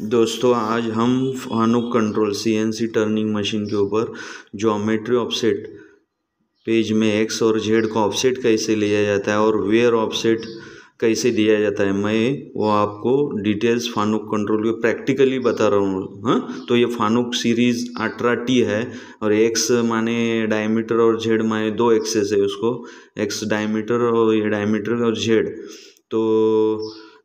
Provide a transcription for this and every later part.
दोस्तों आज हम Fanuc control CNC turning machine के ऊपर जोमेट्री ऑफसेट पेज में एक्स और जेड का ऑफसेट कैसे लिया जाता है और वेयर ऑफसेट कैसे दिया जाता है मैं वो आपको डिटेल्स फानुक कंट्रोल के प्रैक्टिकली बता रहा हूँ हाँ तो ये फानुक सीरीज़ अठारह टी है और एक्स माने डायमीटर और जेड माने दो एक्सेस है उसको एक्स डायमीटर और ये डायमीटर और जेड तो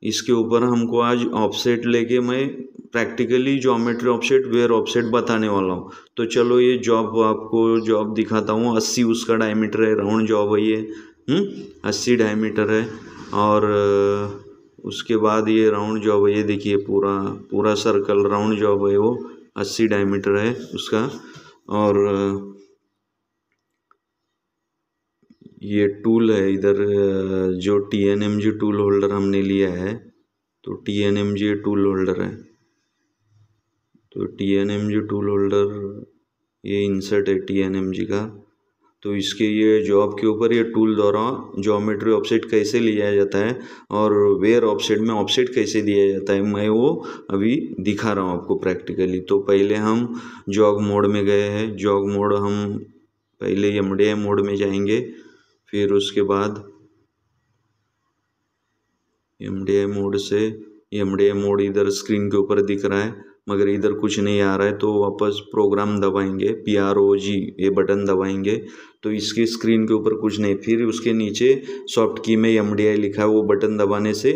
इसके ऊपर हमको आज ऑफसेट लेके मैं practically geometry offset wear offset बताने वाला हूँ तो चलो ये जॉब आपको जॉब दिखाता हूँ अस्सी उसका डायमीटर है राउंड जॉब है ये हम्म, अस्सी डायमीटर है और उसके बाद ये राउंड जॉब है ये देखिए पूरा पूरा सर्कल राउंड जॉब है वो अस्सी डायमीटर है उसका और ये टूल है इधर जो T N M G tool holder हमने लिया है तो T N M G tool holder है तो T N M G tool holder ये इंसर्ट है टी एन एम जी का तो इसके ये जॉब के ऊपर ये टूल द्वारा जोमेट्री ऑफसेट कैसे लिया जाता है और वेयर ऑफसेट में ऑफसेट कैसे दिया जाता है मैं वो अभी दिखा रहा हूँ आपको प्रैक्टिकली तो पहले हम जॉग मोड में गए हैं जॉग मोड हम पहले एम मोड में जाएंगे फिर उसके बाद एम डी आई मोड से एम डी आई मोड इधर स्क्रीन के ऊपर दिख रहा है मगर इधर कुछ नहीं आ रहा है तो वापस प्रोग्राम दबाएंगे पी आर ओ जी ये बटन दबाएंगे तो इसकी स्क्रीन के ऊपर कुछ नहीं फिर उसके नीचे सॉफ्ट की में एम डी आई लिखा है वो बटन दबाने से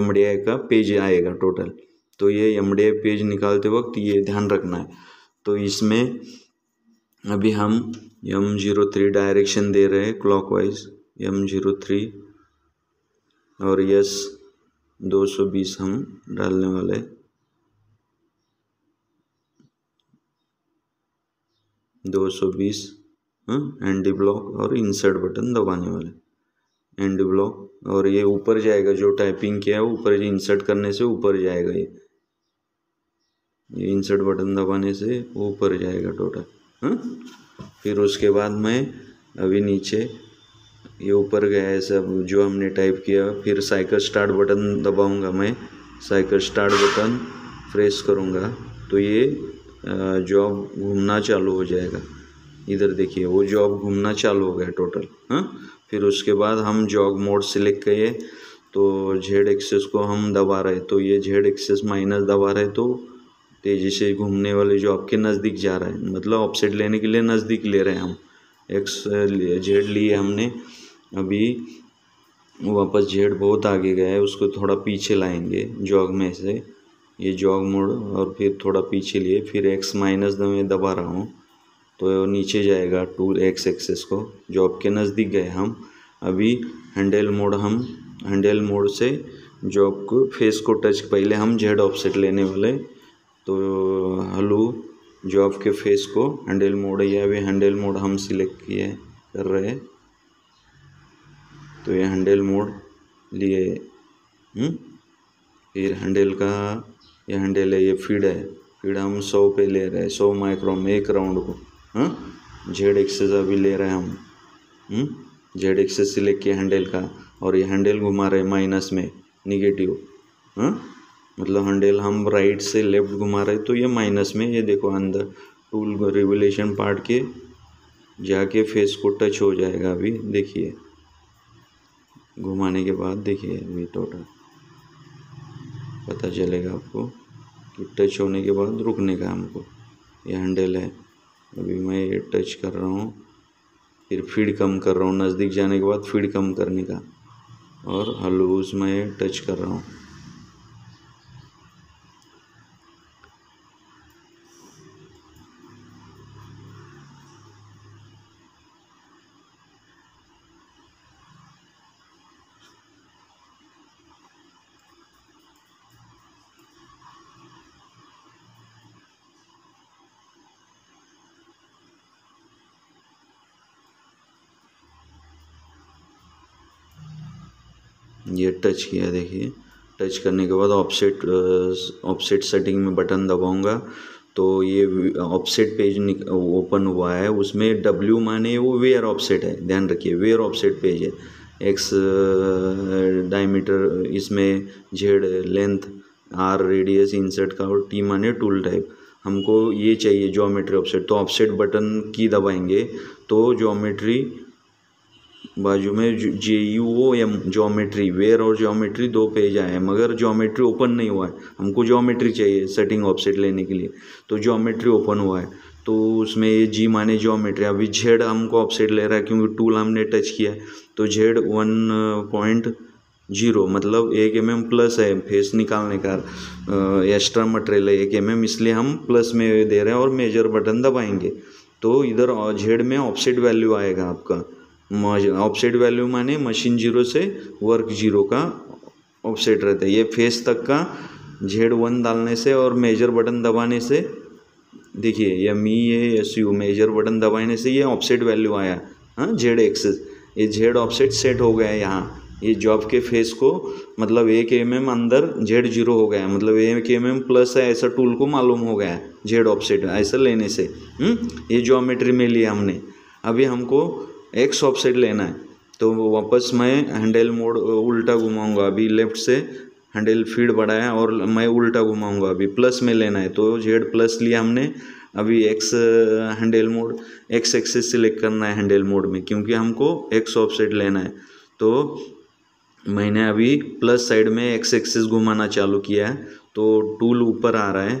एम डी आई का पेज आएगा टोटल तो ये एम डी आई पेज निकालते वक्त ये ध्यान रखना है तो इसमें अभी हम यम ज़ीरो थ्री डायरेक्शन दे रहे हैं क्लॉकवाइज यम ज़ीरो थ्री और यस दो सौ बीस हम डालने वाले दो सौ बीस एंडी हाँ, ब्लॉक और इंसर्ट बटन दबाने वाले एंडी ब्लॉक और ये ऊपर जाएगा जो टाइपिंग किया है ऊपर इंसर्ट करने से ऊपर जाएगा ये ये इंसर्ट बटन दबाने से ऊपर जाएगा टोटल हाँ फिर उसके बाद मैं अभी नीचे ये ऊपर गया है सब जो हमने टाइप किया फिर साइकिल स्टार्ट बटन दबाऊंगा मैं साइकिल स्टार्ट बटन प्रेस करूंगा तो ये जॉब घूमना चालू हो जाएगा इधर देखिए वो जॉब घूमना चालू हो गया टोटल हाँ फिर उसके बाद हम जॉब मोड सिलेक्ट किए तो जेड एक्सेस को हम दबा रहे तो ये जेड एक्सेस माइनस दबा रहे तो तेज़ी से घूमने वाले जो आपके नज़दीक जा रहा है मतलब ऑपसेट लेने के लिए नज़दीक ले रहे हैं हम एक्स जेड लिए हमने अभी वापस जेड बहुत आगे गया है उसको थोड़ा पीछे लाएंगे जॉग में से ये जॉग मोड और फिर थोड़ा पीछे लिए फिर एक्स माइनस में दबा रहा हूँ तो नीचे जाएगा टू एक्स एक्सेस को जॉब के नज़दीक गए हम अभी हैंडल मोड हम हैंडल मोड से जॉब को फेस को टच पहले हम जेड ऑफसेट लेने वाले तो हलू जो आपके फेस को हैंडल मोड है यह भी हैंडल मोड हम सिलेक्ट किए कर रहे हैं तो ये हैंडल मोड लिए फिर हम्म, हैंडल का ये हैंडल है ये फीड है फीड हम सौ पे ले रहे हैं सौ माइक्रोम एक राउंड को जेड एक्सेस अभी ले रहे हैं हम जेड एक्सेस सिलेक्ट किया हैंडल का और ये हैंडल घुमा रहे माइनस में निगेटिव मतलब हंडेल हम राइट से लेफ्ट घुमा रहे तो ये माइनस में ये देखो अंदर टूल रेगुलेशन पार्ट के जाके फेस को टच हो जाएगा अभी देखिए घुमाने के बाद देखिए अभी टोटल पता चलेगा आपको कि टच होने के बाद रुकने का हमको ये हैंडल है अभी मैं ये टच कर रहा हूँ फिर फीड कम कर रहा हूँ नज़दीक जाने के बाद फीड कम करने का और हलूस मैं टच कर रहा हूँ ये टच किया देखिए टच करने के बाद ऑपसेट ऑपसेट सेटिंग में बटन दबाऊंगा तो ये ऑपसेट पेज ओपन हुआ है उसमें डब्ल्यू माने वो वेयर ऑपसेट है ध्यान रखिए वेयर ऑपसेट पेज है एक्स डायमीटर इसमें Z length R radius insert का और टी माने टूल टाइप हमको ये चाहिए जोमेट्री ऑपसेट तो ऑपसेट बटन की दबाएंगे तो जोमेट्री बाजू में J U O M geometry wear और जोमेट्री दो पेज आए हैं मगर जोमेट्री ओपन नहीं हुआ है हमको जोमेट्री चाहिए सेटिंग ऑफसेट लेने के लिए तो जोमेट्री ओपन हुआ है तो उसमें ये जी माने जोमेट्री अभी झेड हमको ऑफसेट ले रहा है क्योंकि टूल हमने टच किया है तो झेड वन पॉइंट जीरो मतलब एक एम एम प्लस है फेस निकालने का एक्स्ट्रा मटेरियल है एक एम एम इसलिए हम प्लस में दे रहे हैं और मेजर बटन दबाएंगे तो इधर झेड में ऑफसेट वैल्यू आएगा आपका ऑफसेट वैल्यू माने मशीन जीरो से वर्क जीरो का ऑफसेट रहता है ये फेस तक का झेड वन डालने से और मेजर बटन दबाने से देखिए या मी ये एस यू मेजर बटन दबाने से ये ऑफसेट वैल्यू आया हाँ जेड एक्सेस ये जेड ऑफसेट सेट हो गया है यहाँ ये जॉब के फेस को मतलब एक एम एम अंदर जेड जीरो हो गया मतलब एक एम एम प्लस है ऐसा टूल को मालूम हो गया है जेड ऑफसेट ऐसा लेने से हुँ? हम्म, ये जोमेट्री में लिया हमने अभी हमको एक शॉप साइड लेना है तो वापस मैं हैंडल मोड उल्टा घुमाऊंगा अभी लेफ्ट से हैंडल फीड बढ़ा है और मैं उल्टा घुमाऊंगा अभी प्लस में लेना है तो जेड प्लस लिया हमने अभी X handle mode X axis select करना है हैंडल मोड में क्योंकि हमको एक्स ऑफ साइड लेना है तो मैंने अभी प्लस साइड में एक्स एक्सेस घुमाना चालू किया है तो टूल ऊपर आ रहा है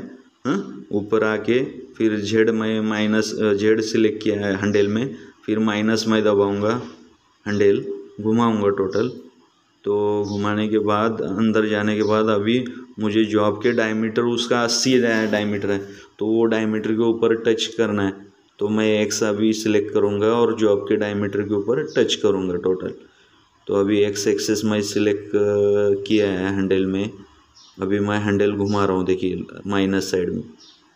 हाँ, ऊपर आके फिर जेड में माइनस जेड सिलेक्ट किया है हैंडल में फिर माइनस मैं दबाऊंगा हैंडल घुमाऊंगा टोटल तो घुमाने के बाद अंदर जाने के बाद अभी मुझे जॉब के डायमीटर उसका अस्सी डायमीटर है तो वो डायमीटर के ऊपर टच करना है तो मैं एक्स अभी सिलेक्ट करूँगा और जॉब के डायमीटर के ऊपर टच करूँगा टोटल तो अभी एक्स एक्सेस मैं सिलेक्ट किया है हैंडल में अभी मैं हैंडल घुमा रहा हूँ देखिए माइनस साइड में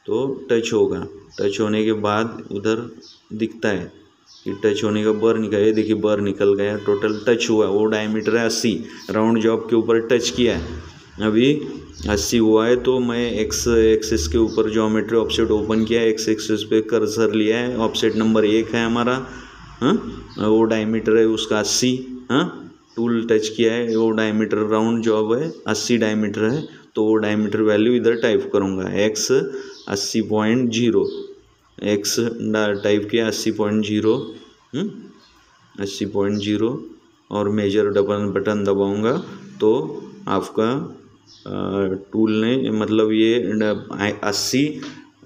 तो टच होगा टच होने के बाद उधर दिखता है कि टच होने का बर निकल ये देखिए बर निकल गया टोटल टच हुआ है वो डायमीटर है अस्सी राउंड जॉब के ऊपर टच किया है अभी अस्सी हुआ है तो मैं एक्स एक्सिस के ऊपर जोमेट्री ऑपसेट ओपन किया है एक्स एक्सिस पे कर्सर लिया है ऑपसेट नंबर एक है हमारा हाँ वो डायमीटर है उसका अस्सी हाँ टूल टच किया है वो डायमीटर राउंड जॉब है अस्सी डायमीटर है तो वो डायमीटर वैल्यू इधर टाइप करूँगा एक्स अस्सी पॉइंट जीरो एक्स टाइप के अस्सी पॉइंट जीरो हम्म, अस्सी पॉइंट जीरो और मेजर डबल बटन दबाऊंगा तो आपका टूल ने मतलब ये अस्सी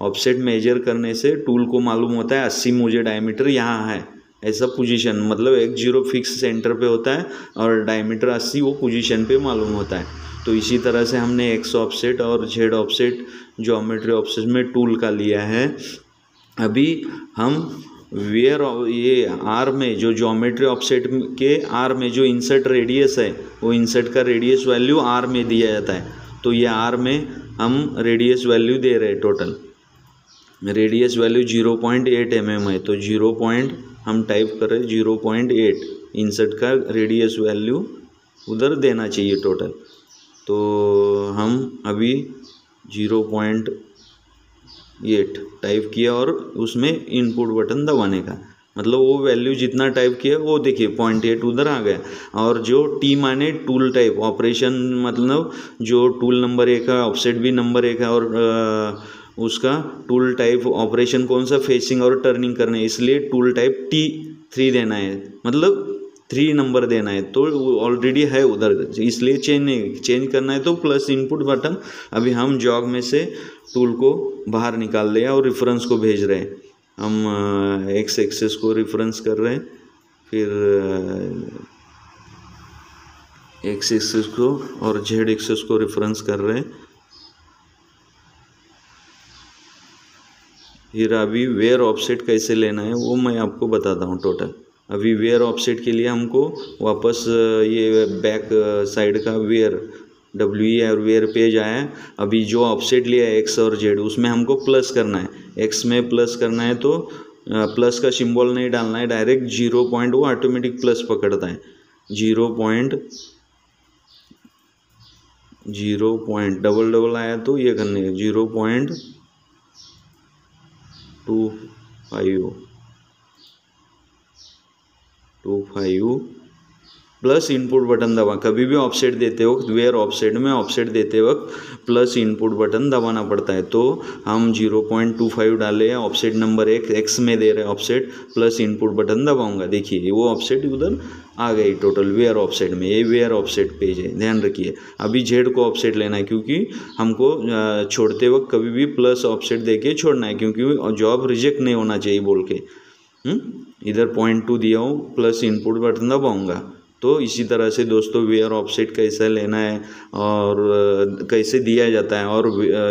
ऑफसेट मेजर करने से टूल को मालूम होता है अस्सी मुझे डायमीटर यहाँ है ऐसा पोजीशन मतलब एक जीरो फिक्स सेंटर पे होता है और डायमीटर अस्सी वो पोजीशन पे मालूम होता है तो इसी तरह से हमने एक्स ऑफसेट और जेड ऑफसेट ज्योमेट्री ऑफसेट में टूल का लिया है अभी हम वेयर ये आर में जो ज्योमेट्री ऑफसेट के आर में जो इंसर्ट रेडियस है वो इंसर्ट का रेडियस वैल्यू आर में दिया जाता है तो ये आर में हम रेडियस वैल्यू दे रहे हैं total radius value zero point eight M M है तो जीरो पॉइंट हम टाइप करें जीरो पॉइंट एट इंसर्ट का रेडियस वैल्यू उधर देना चाहिए टोटल तो हम अभी जीरो पॉइंट एट टाइप किया और उसमें इनपुट बटन दबाने का मतलब वो वैल्यू जितना टाइप किया वो देखिए पॉइंट एट उधर आ गया और जो टी माने टूल टाइप ऑपरेशन मतलब जो टूल नंबर एक है ऑफसेट भी नंबर एक है और आ, उसका टूल टाइप ऑपरेशन कौन सा फेसिंग और टर्निंग करना है इसलिए टूल टाइप टी थ्री देना है मतलब थ्री नंबर देना है तो ऑलरेडी है उधर इसलिए चेंज नहीं चेंज करना है तो प्लस इनपुट बटन अभी हम जॉग में से टूल को बाहर निकाल लिया और रेफरेंस को भेज रहे हैं हम एक्स एक्सेस को रेफरेंस कर रहे हैं फिर एक्स एक्सेस को और जेड एक्सेस को रेफरेंस कर रहे हैं फिर अभी वेयर ऑफसेट कैसे लेना है वो मैं आपको बताता हूँ टोटल अभी वेयर ऑफसेट के लिए हमको वापस ये बैक साइड का वेयर डब्ल्यू ई और वेयर पेज आया है अभी जो ऑफसेट लिया है एक्स और जेड उसमें हमको प्लस करना है एक्स में प्लस करना है तो प्लस का सिंबल नहीं डालना है डायरेक्ट जीरो पॉइंट वो ऑटोमेटिक प्लस पकड़ता है zero point zero point double double आया तो ये करने zero point two five two five plus input button दबा कभी भी ऑफसेट देते वक्त वेयर ऑफसेट में ऑफसेट देते वक्त प्लस इनपुट बटन दबाना पड़ता है तो हम जीरो पॉइंट टू फाइव डाले हैं ऑफसेट नंबर एक एक्स में दे रहे हैं ऑफसेट प्लस इनपुट बटन दबाऊंगा देखिए वो ऑफसेट उधर आ गई टोटल वेयर ऑफसेट में ये वेयर ऑफसेट पेज है ध्यान रखिए अभी जेड को ऑफसेट लेना है क्योंकि हमको छोड़ते वक्त कभी भी प्लस ऑफसेट दे के छोड़ना है क्योंकि जॉब रिजेक्ट नहीं होना चाहिए बोल के हम्म? इधर पॉइंट टू दिया हूँ प्लस इनपुट बटन दबाऊँगा तो इसी तरह से दोस्तों वेयर ऑफसेट कैसे लेना है और कैसे दिया जाता है और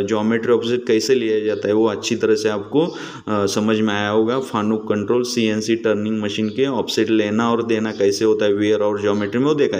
जोमेट्री ऑफसेट कैसे लिया जाता है वो अच्छी तरह से आपको समझ में आया होगा Fanuc control CNC turning machine के ऑफसेट लेना और देना कैसे होता है वेयर और जोमेट्री में वो देखा